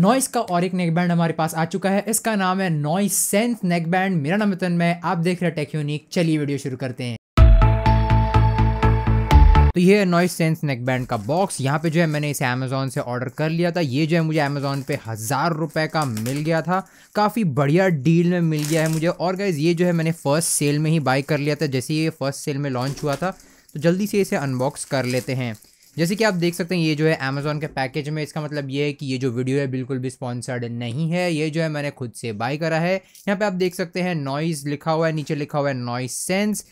noise का और एक नेक बैंड हमारे पास आ चुका है इसका नाम है नॉइस सेंस नेक बैंड मेरा नाम मितन में आप देख रहे टेक यूनिक चलिए वीडियो शुरू करते हैं तो ये है नॉइस सेंस नेक बैंड का बॉक्स यहाँ पे जो है मैंने इसे अमेजोन से ऑर्डर कर लिया था ये जो है मुझे अमेजोन पे हज़ार रुपए का मिल गया था काफ़ी बढ़िया डील में मिल गया है मुझे और गाइज ये जो है मैंने फर्स्ट सेल में ही बाई कर लिया था जैसे ये फर्स्ट सेल में लॉन्च हुआ था तो जल्दी से इसे अनबॉक्स कर लेते हैं जैसे कि आप देख सकते हैं ये जो है अमेजोन के पैकेज में इसका मतलब ये है कि ये जो वीडियो है बिल्कुल भी स्पॉन्सर्ड नहीं है ये जो है मैंने खुद से बाय करा है यहाँ पे आप देख सकते हैं नॉइज लिखा हुआ है नीचे लिखा हुआ है नॉइज सेंस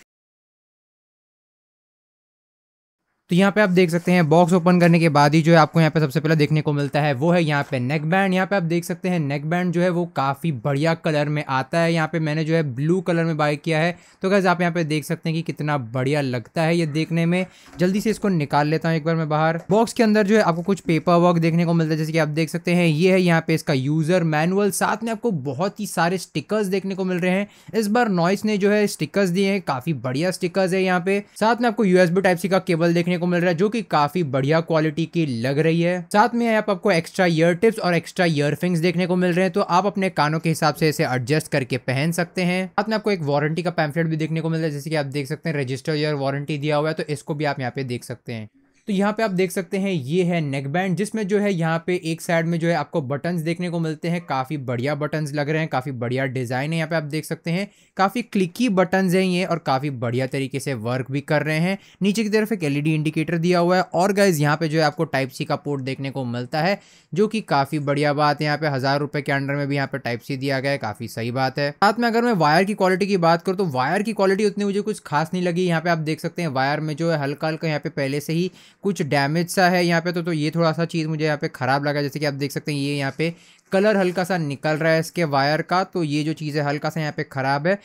तो यहाँ पे आप देख सकते हैं बॉक्स ओपन करने के बाद ही जो है आपको यहाँ पे सबसे पहले देखने को मिलता है वो है यहाँ पे नेक बैंड यहाँ पे आप देख सकते हैं नेक बैंड जो है वो काफ़ी बढ़िया कलर में आता है यहाँ पे मैंने जो है ब्लू कलर में बाय किया है तो कैसे आप यहाँ पे देख सकते हैं कि कितना बढ़िया लगता है ये देखने में जल्दी से इसको निकाल लेता हूँ एक बार मैं बाहर बॉक्स के अंदर जो है आपको कुछ पेपर वर्क देखने को मिलता है जैसे कि आप देख सकते हैं ये है यहाँ पे इसका यूज़र मैनुअल साथ में आपको बहुत ही सारे स्टिकर्स देखने को मिल रहे हैं इस बार नॉइस ने जो है स्टिकर्स दिए हैं काफ़ी बढ़िया स्टिकर्स है यहाँ पे साथ में आपको यूएसबी टाइप सी का केबल देखने देखने को मिल रहा है जो कि काफी बढ़िया क्वालिटी की लग रही है साथ में आप आपको एक्स्ट्रा ईयर टिप्स और एक्स्ट्रा ईयरफिंग्स देखने को मिल रहे हैं तो आप अपने कानों के हिसाब से इसे एडजस्ट करके पहन सकते हैं साथ में आपको एक वारंटी का पैम्फलेट भी देखने को मिल रहा है जैसे कि आप देख सकते हैं रजिस्टर ईयर वारंटी दिया हुआ है तो इसको भी आप यहाँ पे देख सकते हैं तो यहाँ पे आप देख सकते हैं ये है नेक बैंड जिसमें जो है यहाँ पे एक साइड में जो है आपको बटन्स देखने को मिलते हैं काफ़ी बढ़िया बटन्स लग रहे हैं काफ़ी बढ़िया डिज़ाइन है यहाँ पे आप देख सकते हैं काफ़ी क्लिकी बटन्स हैं ये और काफ़ी बढ़िया तरीके से वर्क भी कर रहे हैं नीचे की तरफ एक एल इंडिकेटर दिया हुआ है और गाइज यहाँ पर जो है आपको टाइप सी का पोर्ट देखने को मिलता है जो कि काफ़ी बढ़िया बात है यहाँ पे हज़ार के अंडर में भी यहाँ पे टाइप सी दिया गया है काफ़ी सही बात है साथ में अगर मैं वायर की क्वालिटी की बात करूँ तो वायर की क्वालिटी उतनी मुझे कुछ खास नहीं लगी यहाँ पे आप देख सकते हैं वायर में जो है हल्का हल्का यहाँ पे पहले से ही कुछ डैमेज सा है यहाँ पे तो तो ये थोड़ा सा चीज़ मुझे यहाँ पे ख़राब लगा जैसे कि आप देख सकते हैं ये यहाँ पे कलर हल्का सा निकल रहा है इसके वायर का तो ये जो चीज़ है हल्का सा यहाँ पे ख़राब है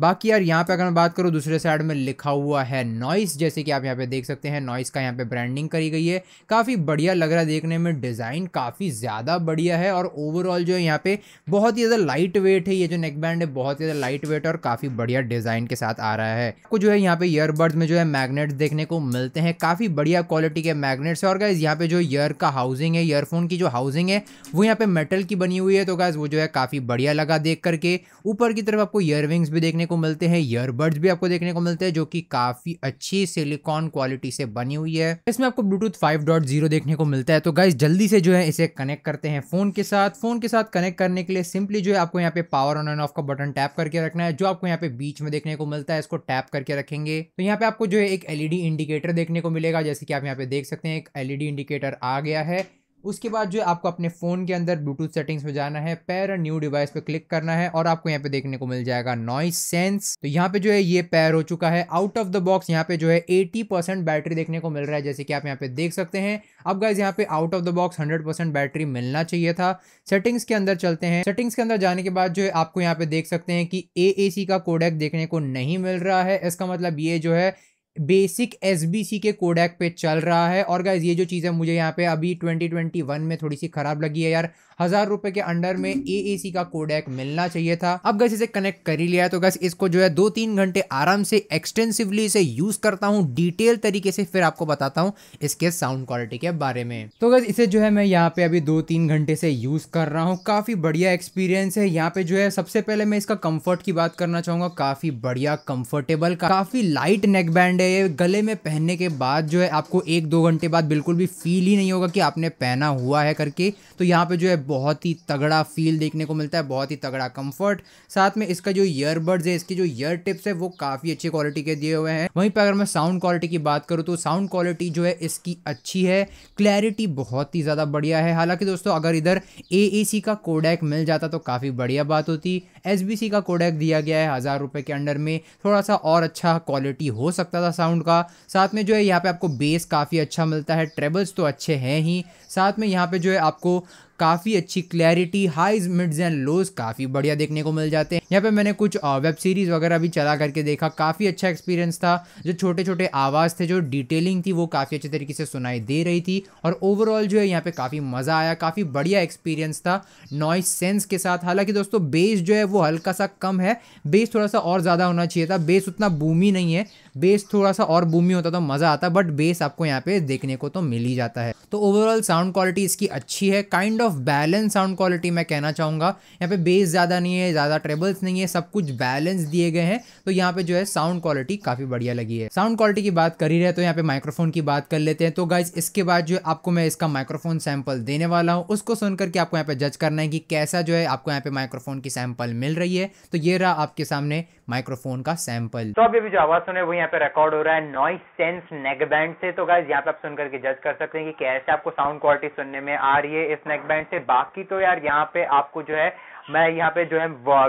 बाकी यार यहाँ पे अगर मैं बात करूँ दूसरे साइड में लिखा हुआ है नॉइस जैसे कि आप यहाँ पे देख सकते हैं नॉइस का यहाँ पे ब्रांडिंग करी गई है काफ़ी बढ़िया लग रहा है देखने में डिज़ाइन काफ़ी ज़्यादा बढ़िया है और ओवरऑल जो है यहाँ पे बहुत ही ज़्यादा लाइट वेट है ये जो नेक बैंड है बहुत ही ज़्यादा लाइट वेट और काफ़ी बढ़िया डिज़ाइन के साथ आ रहा है आपको जो है यहाँ पे ईयरबड्स में जो है मैगनेट्स देखने को मिलते हैं काफ़ी बढ़िया क्वालिटी के मैगनेट्स और गैस यहाँ पे जो ईयर का हाउसिंग है ईयरफोन की जो हाउसिंग है वो यहाँ पे मेटल की बनी हुई है तो गाइज वो जो है काफ़ी बढ़िया लगा देख करके ऊपर की तरफ आपको ईयरविंग्स भी देखने को मिलते हैं ईयरबड्स भी आपको देखने को मिलते हैं जो कि काफी अच्छी सिलिकॉन क्वालिटी से बनी हुई है इसमें आपको ब्लूटूथ 5.0 देखने को मिलता है तो गाइज जल्दी से जो है इसे कनेक्ट करते हैं फोन के साथ फोन के साथ कनेक्ट करने के लिए सिंपली जो है आपको यहाँ पे पावर ऑन एंड ऑफ का बटन टैप करके रखना है जो आपको यहाँ पे बीच में देखने को मिलता है इसको टैप करके रखेंगे तो यहाँ पे आपको जो है एक एलईडी इंडिकेटर देखने को मिलेगा जैसे कि आप यहाँ पे देख सकते हैं एक एलईडी इंडिकेटर आ गया है उसके बाद जो है आपको अपने फ़ोन के अंदर ब्लूटूथ सेटिंग्स में जाना है पैर न्यू डिवाइस पे क्लिक करना है और आपको यहाँ पे देखने को मिल जाएगा नॉइस सेंस तो यहाँ पे जो है ये पैर हो चुका है आउट ऑफ द बॉक्स यहाँ पे जो है 80 परसेंट बैटरी देखने को मिल रहा है जैसे कि आप यहाँ पे देख सकते हैं अब गाइज यहाँ पे out of the box hundred battery मिलना चाहिए था सेटिंग्स के अंदर चलते हैं सेटिंग्स के अंदर जाने के बाद जो है आपको यहाँ पे देख सकते हैं कि ए का कोडेक देखने को नहीं मिल रहा है इसका मतलब ये जो है बेसिक एस बी सी के कोडैक पे चल रहा है और गाइज ये जो चीज है मुझे यहाँ पे अभी 2021 में थोड़ी सी ख़राब लगी है यार हज़ार रुपये के अंडर में ए ए सी का कोडैक मिलना चाहिए था अब गैस इसे कनेक्ट कर ही लिया तो गैस इसको जो है दो तीन घंटे आराम से एक्सटेंसिवली इसे यूज़ करता हूँ डिटेल तरीके से फिर आपको बताता हूँ इसके साउंड क्वालिटी के बारे में तो गैस इसे जो है मैं यहाँ पे अभी दो तीन घंटे से यूज़ कर रहा हूँ काफ़ी बढ़िया एक्सपीरियंस है यहाँ पे जो है सबसे पहले मैं इसका कम्फर्ट की बात करना चाहूंगा काफ़ी बढ़िया कम्फर्टेबल काफ़ी लाइट नेकबैंड है ये गले में पहनने के बाद जो है आपको एक दो घंटे बाद बिल्कुल भी फील ही नहीं होगा कि आपने पहना हुआ है करके तो यहाँ पे जो है बहुत ही तगड़ा फील देखने को मिलता है बहुत ही तगड़ा कंफर्ट साथ में इसका जो ईयरबड्स है इसकी जो ईयर टिप्स है वो काफ़ी अच्छी क्वालिटी के दिए हुए हैं वहीं पर अगर मैं साउंड क्वालिटी की बात करूँ तो साउंड क्वालिटी जो है इसकी अच्छी है क्लैरिटी बहुत ही ज़्यादा बढ़िया है हालांकि दोस्तों अगर इधर ए का कोडैक मिल जाता तो काफ़ी बढ़िया बात होती एस का कोडैक दिया गया है हज़ार के अंडर में थोड़ा सा और अच्छा क्वालिटी हो सकता था साउंड का साथ में जो है यहाँ पे आपको बेस काफ़ी अच्छा मिलता है ट्रेबल्स तो अच्छे हैं ही साथ में यहाँ पे जो है आपको काफ़ी अच्छी clarity highs mids and lows काफ़ी बढ़िया देखने को मिल जाते हैं यहाँ पे मैंने कुछ वेब सीरीज़ वगैरह भी चला करके देखा काफ़ी अच्छा एक्सपीरियंस था जो छोटे छोटे आवाज़ थे जो डिटेलिंग थी वो काफ़ी अच्छे तरीके से सुनाई दे रही थी और ओवरऑल जो है यहाँ पे काफ़ी मज़ा आया काफ़ी बढ़िया एक्सपीरियंस था नॉइस सेंस के साथ हालांकि दोस्तों बेस जो है वो हल्का सा कम है बेस थोड़ा सा और ज़्यादा होना चाहिए था बेस उतना बूमी नहीं है बेस थोड़ा सा और बूमी होता तो मज़ा आता बट बेस आपको यहाँ पे देखने को तो मिल ही जाता है तो ओवरऑल साउंड क्वालिटी इसकी अच्छी है kind kind of of of balance sound quality मैं कहना चाहूँगा यहाँ पे बेस ज़्यादा नहीं है ज़्यादा ट्रेबल्स नहीं है सब कुछ बैलेंस दिए गए हैं तो यहाँ पे जो है साउंड क्वालिटी काफ़ी बढ़िया लगी है साउंड क्वालिटी की बात कर ही रहे तो यहाँ पे माइक्रोफोन की बात कर लेते हैं तो गाइज इसके बाद जो है आपको मैं इसका माइक्रोफोन सैम्पल देने वाला हूँ उसको सुन करके आपको यहाँ पे जज करना है कि कैसा जो है आपको यहाँ पे माइक्रोफोन की सैम्पल मिल रही है तो ये रहा आपके सामने माइक्रोफोन का सैंपल तो अभी भी जो आवाज सुने वो यहाँ पे रिकॉर्ड हो रहा है नॉइस सेंस नेक बैंड से तो गाइज यहाँ पे आप सुन करके जज कर सकते हैं कि कैसे आपको साउंड क्वालिटी सुनने में आ रही है इस नेक बैंड क्लाइंट है बाकी तो यार यहाँ पे आपको जो है मैं यहाँ पे जो है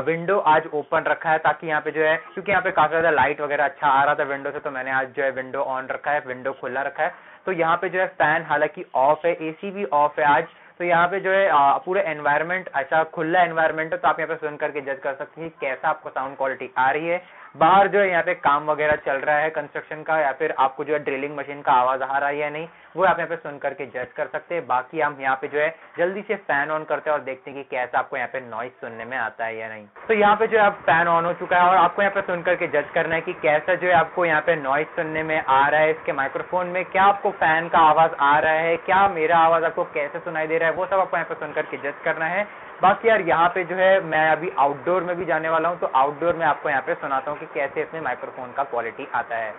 विंडो आज ओपन रखा है ताकि यहाँ पे जो है क्योंकि यहाँ पे काफी ज्यादा लाइट वगैरह अच्छा आ रहा था विंडो से तो मैंने आज जो है विंडो ऑन रखा है विंडो खुला रखा है तो यहाँ पे जो है फैन हालांकि ऑफ है एसी भी ऑफ है आज तो यहाँ पे जो है पूरा एनवायरमेंट अच्छा खुला एनवायरमेंट है तो आप यहाँ पे सुन करके जज कर सकते हैं कैसा आपको साउंड क्वालिटी आ रही है बाहर जो है यहाँ पे काम वगैरह चल रहा है कंस्ट्रक्शन का या फिर आपको जो है ड्रिलिंग मशीन का आवाज आ रहा है या नहीं वो आप यहाँ पे सुन करके जज कर सकते हैं बाकी हम यहाँ पे जो है जल्दी से फैन ऑन करते हैं और देखते हैं कि कैसा आपको यहाँ पे नॉइज सुनने में आता है या नहीं तो यहाँ पे जो है फैन ऑन हो चुका है और आपको यहाँ पे सुन करके जज करना है कि कैसा जो है आपको यहाँ पे नॉइज सुनने में आ रहा है इसके माइक्रोफोन में क्या आपको फैन का आवाज आ रहा है क्या मेरा आवाज आपको कैसे सुनाई दे रहा है वो सब आपको यहाँ पे सुन करके जज करना है बाकी यार यहाँ पे जो है मैं अभी आउटडोर में भी जाने वाला हूँ तो आउटडोर में आपको यहाँ पे सुनाता हूँ कि कैसे इसमें माइक्रोफोन का क्वालिटी आता है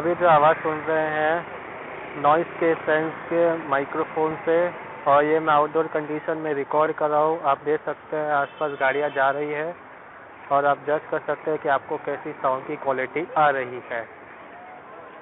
अभी जो आवाज़ सुन रहे हैं नॉइस के सेंस के माइक्रोफोन से और ये मैं आउटडोर कंडीशन में रिकॉर्ड कर रहा हूँ आप देख सकते हैं आसपास गाड़ियाँ जा रही है और आप जज कर सकते हैं कि आपको कैसी साउंड की क्वालिटी आ रही है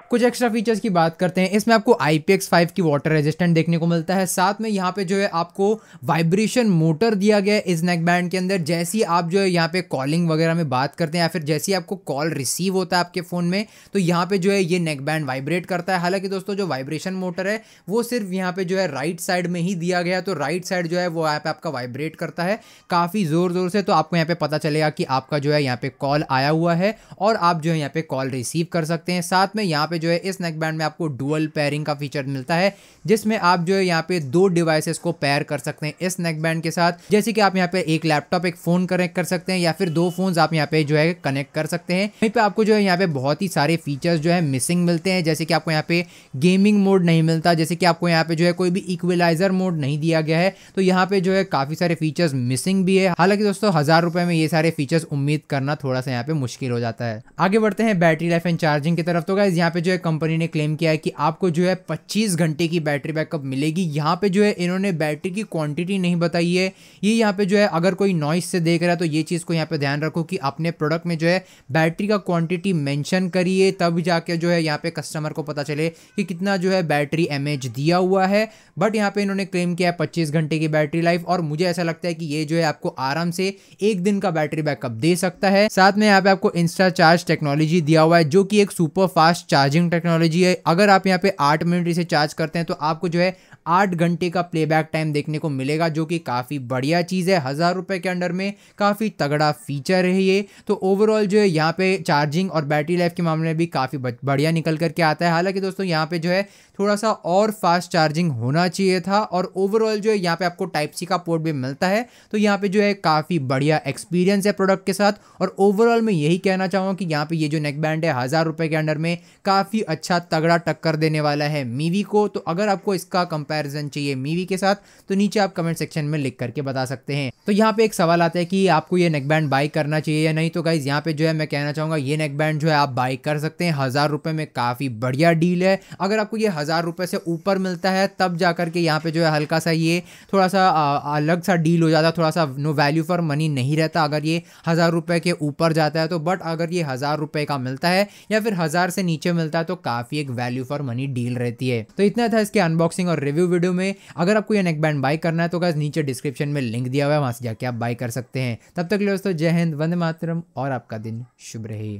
कुछ एक्स्ट्रा फीचर्स की बात करते हैं इसमें आपको आई पी एक्स फाइव की वाटर रेजिस्टेंट देखने को मिलता है साथ में यहाँ पे जो है आपको वाइब्रेशन मोटर दिया गया है इस नेक बैंड के अंदर जैसी आप जो है यहाँ पे कॉलिंग वगैरह में बात करते हैं या फिर जैसी आपको कॉल रिसीव होता है आपके फ़ोन में तो यहाँ पे जो है ये नेक बैंड वाइब्रेट करता है हालांकि दोस्तों जो वाइब्रेशन मोटर है वो सिर्फ यहाँ पे जो है राइट साइड में ही दिया गया तो राइट साइड जो है वो ऐप आपका वाइब्रेट करता है काफ़ी ज़ोर ज़ोर से तो आपको यहाँ पे पता चलेगा कि आपका जो है यहाँ पे कॉल आया हुआ है और आप जो है यहाँ पे कॉल रिसीव कर सकते हैं साथ में यहाँ पे जो है इस नेक बैंड में आपको डुअल पेयरिंग का फीचर मिलता है जिसमें आप जो है यहाँ पे दो डिवाइसेस को पेयर कर सकते हैं इस नेक बैंड के साथ जैसे कि आप यहाँ पे एक लैपटॉप एक फोन कनेक्ट कर सकते हैं या फिर दो फोन आप यहाँ पे जो है कनेक्ट कर सकते हैं वहीं पर आपको जो है यहाँ पे बहुत ही सारे फीचर्स जो है मिसिंग मिलते हैं जैसे कि आपको यहाँ पे गेमिंग मोड नहीं मिलता जैसे कि आपको यहाँ पे जो है कोई भी इक्वलाइजर मोड नहीं दिया गया है तो यहाँ पे जो है काफी सारे फीचर्स मिसिंग भी है हालांकि दोस्तों हजार रुपए में ये सारे फीचर्स उम्मीद करना थोड़ा सा यहाँ पे मुश्किल हो जाता है आगे बढ़ते हैं बैटरी लाइफ एंड चार्जिंग की तरफ तो गाइज यहाँ पे जो है कंपनी ने क्लेम किया है कि आपको जो है पच्चीस घंटे की बैटरी बैकअप मिलेगी यहाँ पे जो है इन्होंने बैटरी की क्वांटिटी नहीं बताई है ये यहाँ पे जो है अगर कोई नॉइस से देख रहा है तो ये चीज़ को यहाँ पे ध्यान रखो कि अपने प्रोडक्ट में जो है बैटरी का क्वांटिटी मैंशन करिए तब जाके जो है यहाँ पे कस्टमर को पता चले कि कितना जो है बैटरी एम दिया हुआ है बट यहाँ पर इन्होंने क्लेम किया है पच्चीस घंटे की बैटरी लाइफ और मुझे ऐसा लगता है कि ये जो है आपको आराम से एक दिन का बैटरी बैकअप दे सकता है साथ में यहाँ पे आपको इंस्टा चार्ज टेक्नोलॉजी दिया हुआ है जो कि एक super fast charge charging technology है अगर आप यहाँ पे आठ मिनट इसे चार्ज करते हैं तो आपको जो है आठ घंटे का प्लेबैक टाइम देखने को मिलेगा जो कि काफ़ी बढ़िया चीज़ है हज़ार रुपये के अंडर में काफ़ी तगड़ा फीचर है ये तो ओवरऑल जो है यहाँ पे चार्जिंग और बैटरी लाइफ के मामले में भी काफ़ी बढ़िया निकल करके आता है हालांकि दोस्तों यहाँ पे जो है थोड़ा सा और फास्ट चार्जिंग होना चाहिए था और ओवरऑल जो है यहाँ पे आपको टाइप सी का पोर्ट भी मिलता है तो यहाँ पे जो है काफ़ी बढ़िया एक्सपीरियंस है प्रोडक्ट के साथ और ओवरऑल मैं यही कहना चाहूँगा कि यहाँ पे ये जो नेक बैंड है हज़ार के अंडर में काफ़ी काफ़ी अच्छा तगड़ा टक्कर देने वाला है मीवी को तो अगर आपको इसका कंपैरिजन चाहिए मीवी के साथ तो नीचे आप कमेंट सेक्शन में लिख करके बता सकते हैं तो यहाँ पे एक सवाल आता है कि आपको ये नेक बैंड बाई करना चाहिए या नहीं तो गाइज यहाँ पे जो है मैं कहना चाहूँगा ये नेक बैंड जो है आप बाई कर सकते हैं हज़ार रुपये में काफ़ी बढ़िया डील है अगर आपको ये हज़ार रुपये से ऊपर मिलता है तब जा करके यहाँ पे जो है हल्का सा ये थोड़ा सा अलग सा डील हो जाता है थोड़ा सा नो वैल्यू फॉर मनी नहीं रहता अगर ये हज़ार रुपये के ऊपर जाता है तो बट अगर ये हज़ार रुपये का मिलता है या फिर हज़ार से नीचे मिलता चलता है तो काफ़ी एक वैल्यू फॉर मनी डील रहती है तो इतना था इसके अनबॉक्सिंग और रिव्यू वीडियो में अगर आपको ये नेक बैंड बाय करना है तो गाइज नीचे डिस्क्रिप्शन में लिंक दिया हुआ है वहां से जाके आप बाय कर सकते हैं तब तक लिए दोस्तों जय हिंद वंदे मातरम और आपका दिन शुभ रहे